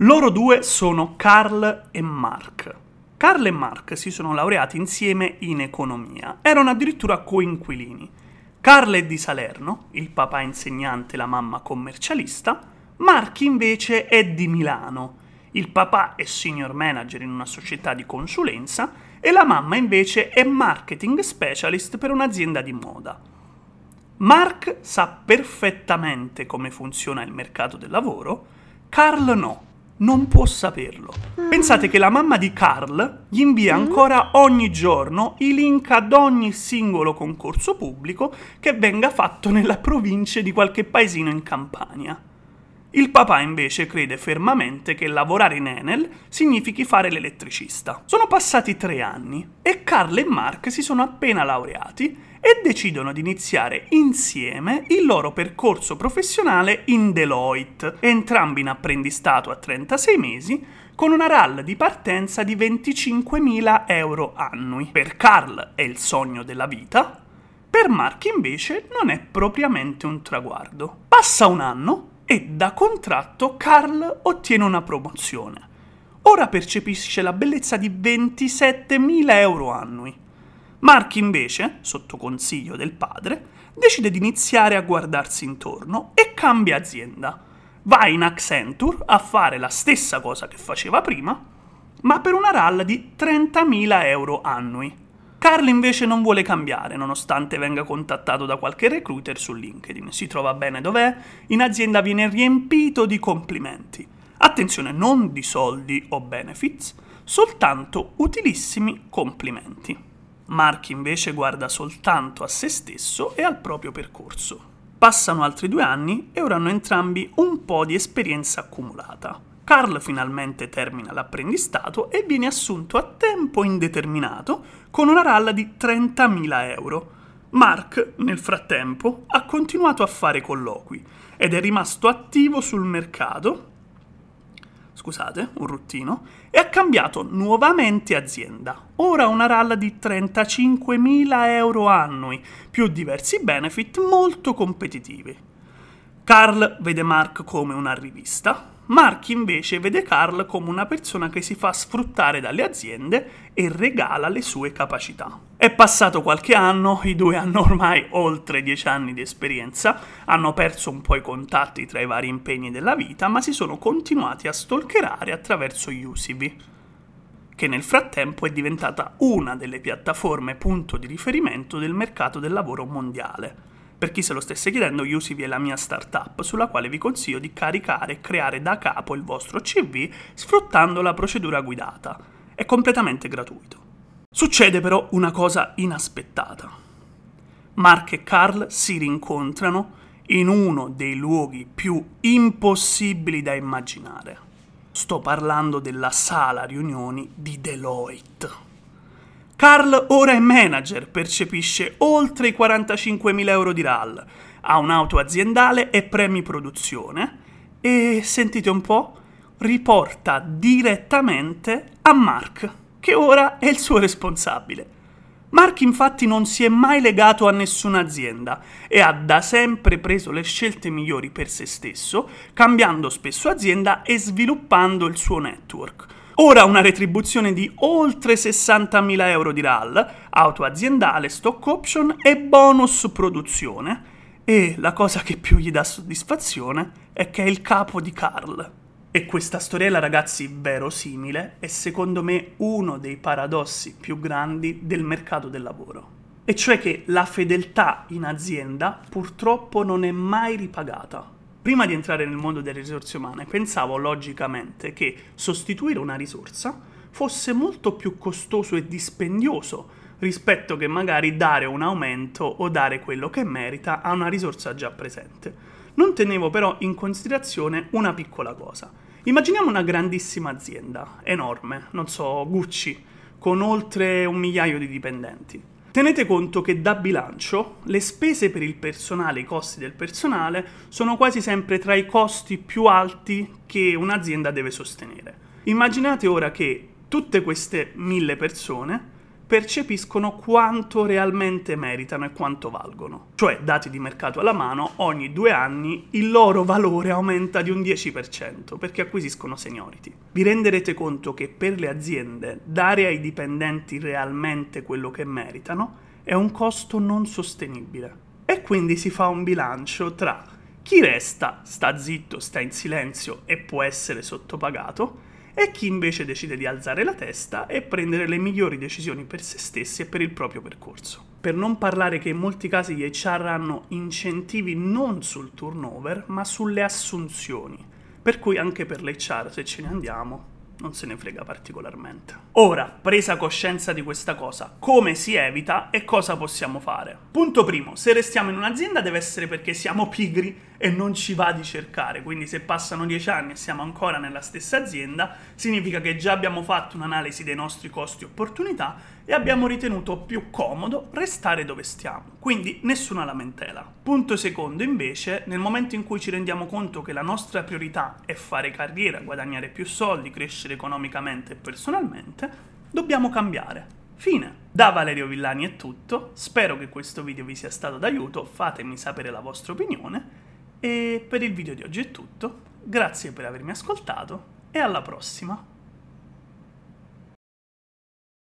Loro due sono Carl e Mark. Carl e Mark si sono laureati insieme in economia, erano addirittura coinquilini. Carl è di Salerno, il papà insegnante, la mamma commercialista, Mark invece è di Milano. Il papà è senior manager in una società di consulenza e la mamma invece è marketing specialist per un'azienda di moda. Mark sa perfettamente come funziona il mercato del lavoro, Carl no non può saperlo. Ah. Pensate che la mamma di Carl gli invia mm. ancora ogni giorno i link ad ogni singolo concorso pubblico che venga fatto nella provincia di qualche paesino in Campania. Il papà invece crede fermamente che lavorare in Enel significhi fare l'elettricista. Sono passati tre anni e Carl e Mark si sono appena laureati e decidono di iniziare insieme il loro percorso professionale in Deloitte, entrambi in apprendistato a 36 mesi, con una RAL di partenza di 25.000 euro annui. Per Carl è il sogno della vita, per Mark invece non è propriamente un traguardo. Passa un anno e da contratto Carl ottiene una promozione. Ora percepisce la bellezza di 27.000 euro annui. Mark invece, sotto consiglio del padre, decide di iniziare a guardarsi intorno e cambia azienda. Va in Accenture a fare la stessa cosa che faceva prima, ma per una ralla di 30.000 euro annui. Carl invece non vuole cambiare, nonostante venga contattato da qualche recruiter su LinkedIn. Si trova bene dov'è, in azienda viene riempito di complimenti. Attenzione, non di soldi o benefits, soltanto utilissimi complimenti. Mark invece guarda soltanto a se stesso e al proprio percorso. Passano altri due anni e ora hanno entrambi un po' di esperienza accumulata. Carl finalmente termina l'apprendistato e viene assunto a tempo indeterminato con una ralla di 30.000 euro. Mark, nel frattempo, ha continuato a fare colloqui ed è rimasto attivo sul mercato scusate, un ruttino, e ha cambiato nuovamente azienda. Ora una ralla di 35.000 euro annui, più diversi benefit molto competitivi. Carl vede Mark come una rivista, Mark invece vede Carl come una persona che si fa sfruttare dalle aziende e regala le sue capacità. È passato qualche anno, i due hanno ormai oltre dieci anni di esperienza, hanno perso un po' i contatti tra i vari impegni della vita, ma si sono continuati a stalkerare attraverso Yusibi, che nel frattempo è diventata una delle piattaforme punto di riferimento del mercato del lavoro mondiale. Per chi se lo stesse chiedendo, Usivi è la mia startup sulla quale vi consiglio di caricare e creare da capo il vostro CV sfruttando la procedura guidata. È completamente gratuito. Succede però una cosa inaspettata. Mark e Carl si rincontrano in uno dei luoghi più impossibili da immaginare. Sto parlando della sala riunioni di Deloitte. Carl ora è manager, percepisce oltre i 45.000 euro di RAL, ha un'auto aziendale e premi produzione e, sentite un po', riporta direttamente a Mark, che ora è il suo responsabile. Mark infatti non si è mai legato a nessuna azienda e ha da sempre preso le scelte migliori per se stesso, cambiando spesso azienda e sviluppando il suo network. Ora una retribuzione di oltre 60.000 euro di RAL, auto aziendale, stock option e bonus produzione. E la cosa che più gli dà soddisfazione è che è il capo di Carl. E questa storiella, ragazzi, verosimile, è secondo me uno dei paradossi più grandi del mercato del lavoro. E cioè che la fedeltà in azienda purtroppo non è mai ripagata prima di entrare nel mondo delle risorse umane, pensavo logicamente che sostituire una risorsa fosse molto più costoso e dispendioso rispetto che magari dare un aumento o dare quello che merita a una risorsa già presente. Non tenevo però in considerazione una piccola cosa. Immaginiamo una grandissima azienda, enorme, non so, Gucci, con oltre un migliaio di dipendenti. Tenete conto che da bilancio le spese per il personale, i costi del personale, sono quasi sempre tra i costi più alti che un'azienda deve sostenere. Immaginate ora che tutte queste mille persone percepiscono quanto realmente meritano e quanto valgono. Cioè, dati di mercato alla mano, ogni due anni il loro valore aumenta di un 10% perché acquisiscono seniority. Vi renderete conto che per le aziende dare ai dipendenti realmente quello che meritano è un costo non sostenibile. E quindi si fa un bilancio tra chi resta, sta zitto, sta in silenzio e può essere sottopagato, e chi invece decide di alzare la testa e prendere le migliori decisioni per se stessi e per il proprio percorso. Per non parlare che in molti casi gli HR hanno incentivi non sul turnover, ma sulle assunzioni, per cui anche per l'HR se ce ne andiamo non se ne frega particolarmente. Ora, presa coscienza di questa cosa, come si evita e cosa possiamo fare? Punto primo, se restiamo in un'azienda deve essere perché siamo pigri e non ci va di cercare. Quindi se passano dieci anni e siamo ancora nella stessa azienda, significa che già abbiamo fatto un'analisi dei nostri costi e opportunità e abbiamo ritenuto più comodo restare dove stiamo. Quindi nessuna lamentela. Punto secondo invece, nel momento in cui ci rendiamo conto che la nostra priorità è fare carriera, guadagnare più soldi, crescere economicamente e personalmente, dobbiamo cambiare. Fine. Da Valerio Villani è tutto, spero che questo video vi sia stato d'aiuto, fatemi sapere la vostra opinione e per il video di oggi è tutto, grazie per avermi ascoltato e alla prossima!